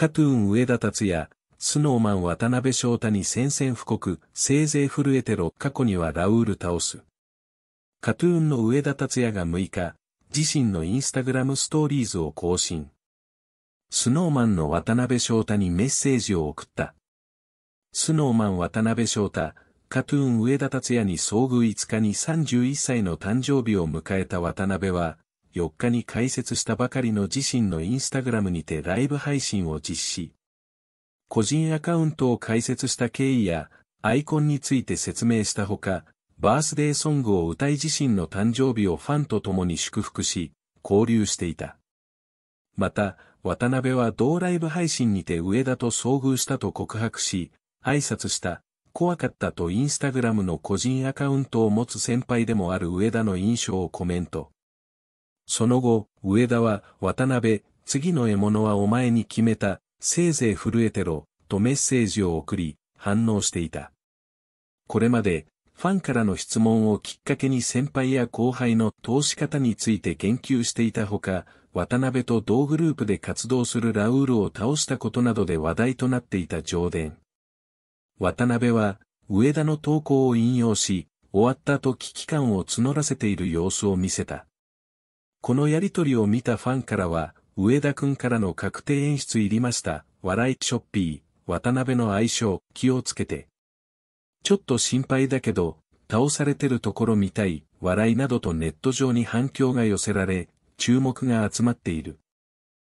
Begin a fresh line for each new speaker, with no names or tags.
カトゥーン上田達也、スノーマン渡辺翔太に宣戦布告、せいぜい震えてろ過去にはラウール倒す。カトゥーンの上田達也が6日、自身のインスタグラムストーリーズを更新。スノーマンの渡辺翔太にメッセージを送った。スノーマン渡辺翔太、カトゥーン上田達也に遭遇5日に31歳の誕生日を迎えた渡辺は、4日に開設したばかりの自身のインスタグラムにてライブ配信を実施。個人アカウントを開設した経緯や、アイコンについて説明したほか、バースデーソングを歌い自身の誕生日をファンと共に祝福し、交流していた。また、渡辺は同ライブ配信にて上田と遭遇したと告白し、挨拶した、怖かったとインスタグラムの個人アカウントを持つ先輩でもある上田の印象をコメント。その後、上田は、渡辺、次の獲物はお前に決めた、せいぜい震えてろ、とメッセージを送り、反応していた。これまで、ファンからの質問をきっかけに先輩や後輩の投資方について言及していたほか、渡辺と同グループで活動するラウールを倒したことなどで話題となっていた上田。渡辺は、上田の投稿を引用し、終わったと危機感を募らせている様子を見せた。このやりとりを見たファンからは、上田くんからの確定演出いりました、笑いチョッピー、渡辺の愛称、気をつけて。ちょっと心配だけど、倒されてるところ見たい、笑いなどとネット上に反響が寄せられ、注目が集まっている。